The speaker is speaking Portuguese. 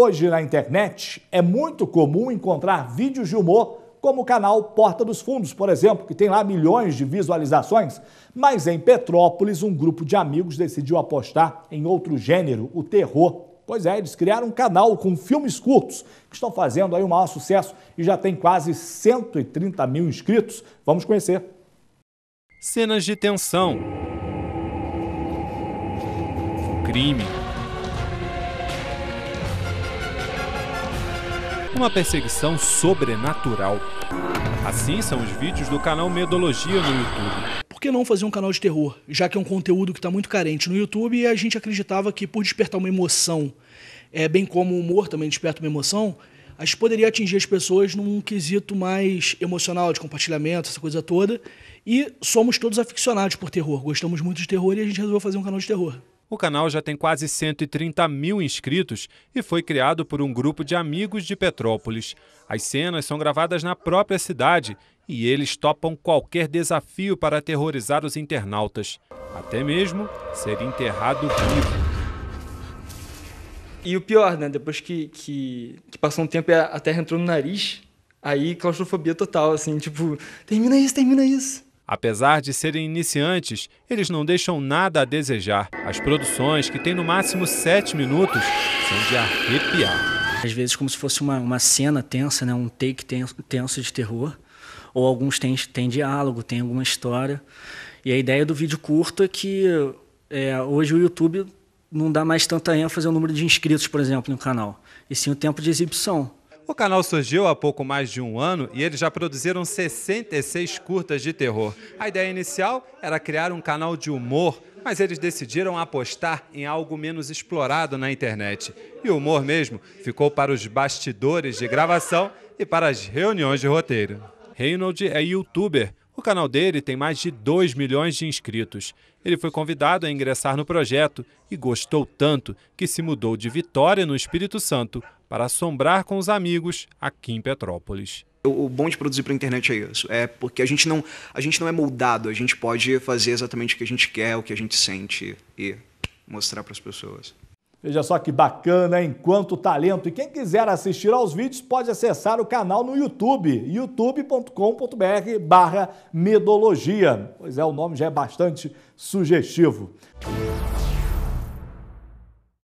Hoje na internet é muito comum encontrar vídeos de humor como o canal Porta dos Fundos, por exemplo, que tem lá milhões de visualizações. Mas em Petrópolis, um grupo de amigos decidiu apostar em outro gênero, o terror. Pois é, eles criaram um canal com filmes curtos, que estão fazendo aí o maior sucesso e já tem quase 130 mil inscritos. Vamos conhecer. Cenas de tensão. Crime uma perseguição sobrenatural. Assim são os vídeos do canal Medologia no YouTube. Por que não fazer um canal de terror, já que é um conteúdo que está muito carente no YouTube e a gente acreditava que por despertar uma emoção, é, bem como o humor também desperta uma emoção, a gente poderia atingir as pessoas num quesito mais emocional, de compartilhamento, essa coisa toda. E somos todos aficionados por terror, gostamos muito de terror e a gente resolveu fazer um canal de terror. O canal já tem quase 130 mil inscritos e foi criado por um grupo de amigos de Petrópolis. As cenas são gravadas na própria cidade e eles topam qualquer desafio para aterrorizar os internautas, até mesmo ser enterrado vivo. E o pior, né? Depois que, que, que passou um tempo e a terra entrou no nariz, aí claustrofobia total, assim, tipo, termina isso, termina isso. Apesar de serem iniciantes, eles não deixam nada a desejar. As produções, que têm no máximo sete minutos, são de arrepiar. Às vezes, como se fosse uma, uma cena tensa, né? um take tenso, tenso de terror. Ou alguns têm tem diálogo, tem alguma história. E a ideia do vídeo curto é que é, hoje o YouTube não dá mais tanta ênfase ao número de inscritos, por exemplo, no canal, e sim o tempo de exibição. O canal surgiu há pouco mais de um ano e eles já produziram 66 curtas de terror. A ideia inicial era criar um canal de humor, mas eles decidiram apostar em algo menos explorado na internet. E o humor mesmo ficou para os bastidores de gravação e para as reuniões de roteiro. Reynolds é youtuber. O canal dele tem mais de 2 milhões de inscritos. Ele foi convidado a ingressar no projeto e gostou tanto que se mudou de Vitória, no Espírito Santo, para assombrar com os amigos aqui em Petrópolis. O bom de produzir para a internet é isso, é porque a gente não a gente não é moldado, a gente pode fazer exatamente o que a gente quer, o que a gente sente e mostrar para as pessoas. Veja só que bacana, enquanto talento. E quem quiser assistir aos vídeos pode acessar o canal no YouTube, youtube.com.br barra Medologia. Pois é, o nome já é bastante sugestivo.